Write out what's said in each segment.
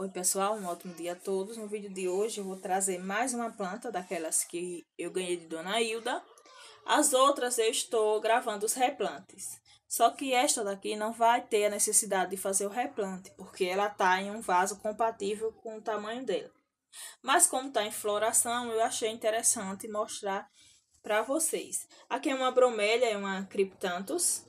Oi pessoal, um ótimo dia a todos. No vídeo de hoje eu vou trazer mais uma planta daquelas que eu ganhei de Dona Hilda. As outras eu estou gravando os replantes. Só que esta daqui não vai ter a necessidade de fazer o replante, porque ela está em um vaso compatível com o tamanho dela. Mas como está em floração, eu achei interessante mostrar para vocês. Aqui é uma bromélia, é uma criptantus.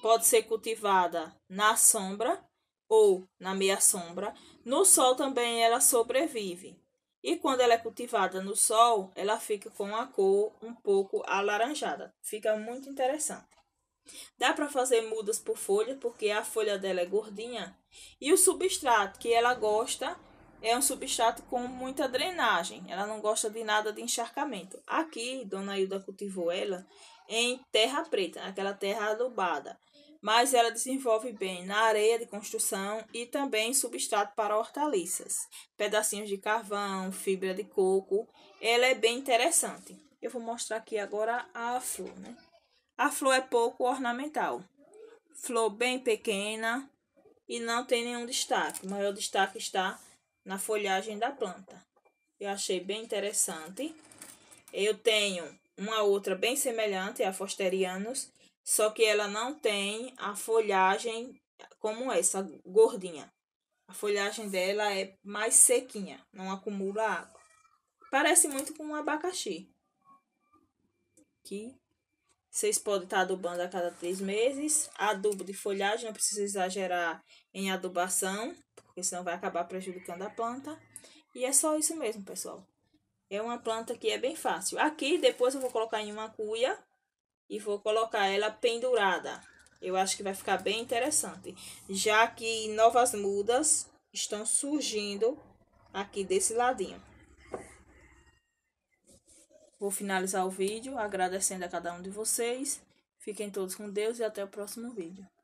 Pode ser cultivada na sombra ou na meia-sombra, no sol também ela sobrevive. E quando ela é cultivada no sol, ela fica com a cor um pouco alaranjada. Fica muito interessante. Dá para fazer mudas por folha, porque a folha dela é gordinha. E o substrato que ela gosta é um substrato com muita drenagem. Ela não gosta de nada de encharcamento. Aqui, Dona Hilda cultivou ela em terra preta, aquela terra adubada mas ela desenvolve bem na areia de construção e também em substrato para hortaliças, pedacinhos de carvão, fibra de coco. Ela é bem interessante. Eu vou mostrar aqui agora a flor, né? A flor é pouco ornamental, flor bem pequena e não tem nenhum destaque. O maior destaque está na folhagem da planta. Eu achei bem interessante. Eu tenho uma outra bem semelhante, a Fosterianus, só que ela não tem a folhagem como essa, gordinha. A folhagem dela é mais sequinha, não acumula água. Parece muito com um abacaxi. Que vocês podem estar adubando a cada três meses. Adubo de folhagem, não precisa exagerar em adubação, porque senão vai acabar prejudicando a planta. E é só isso mesmo, pessoal. É uma planta que é bem fácil. Aqui, depois eu vou colocar em uma cuia e vou colocar ela pendurada. Eu acho que vai ficar bem interessante, já que novas mudas estão surgindo aqui desse ladinho. Vou finalizar o vídeo agradecendo a cada um de vocês. Fiquem todos com Deus e até o próximo vídeo.